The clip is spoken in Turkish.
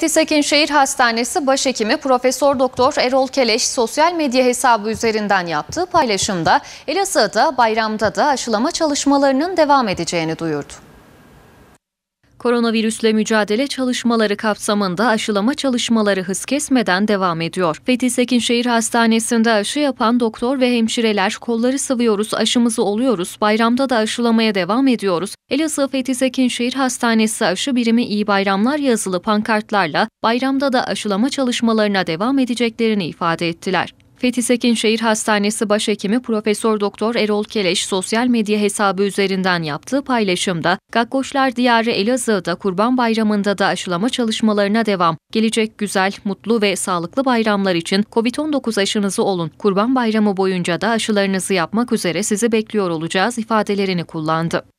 Fethi Şehir Hastanesi Başhekimi Profesör Doktor Erol Keleş sosyal medya hesabı üzerinden yaptığı paylaşımda Elazığ'da bayramda da aşılama çalışmalarının devam edeceğini duyurdu. Koronavirüsle mücadele çalışmaları kapsamında aşılama çalışmaları hız kesmeden devam ediyor. Fethi Sekin Şehir Hastanesi'nde aşı yapan doktor ve hemşireler kolları sıvıyoruz, aşımızı oluyoruz, bayramda da aşılamaya devam ediyoruz. Elazığ Fethi Sekin Şehir Hastanesi aşı birimi iyi bayramlar yazılı pankartlarla bayramda da aşılama çalışmalarına devam edeceklerini ifade ettiler. Fethi Şehir Hastanesi Başhekimi Profesör Doktor Erol Keleş sosyal medya hesabı üzerinden yaptığı paylaşımda "Gakkoşlar Diyarı Elazığ'da Kurban Bayramı'nda da aşılama çalışmalarına devam. Gelecek güzel, mutlu ve sağlıklı bayramlar için COVID-19 aşınızı olun. Kurban Bayramı boyunca da aşılarınızı yapmak üzere sizi bekliyor olacağız ifadelerini kullandı.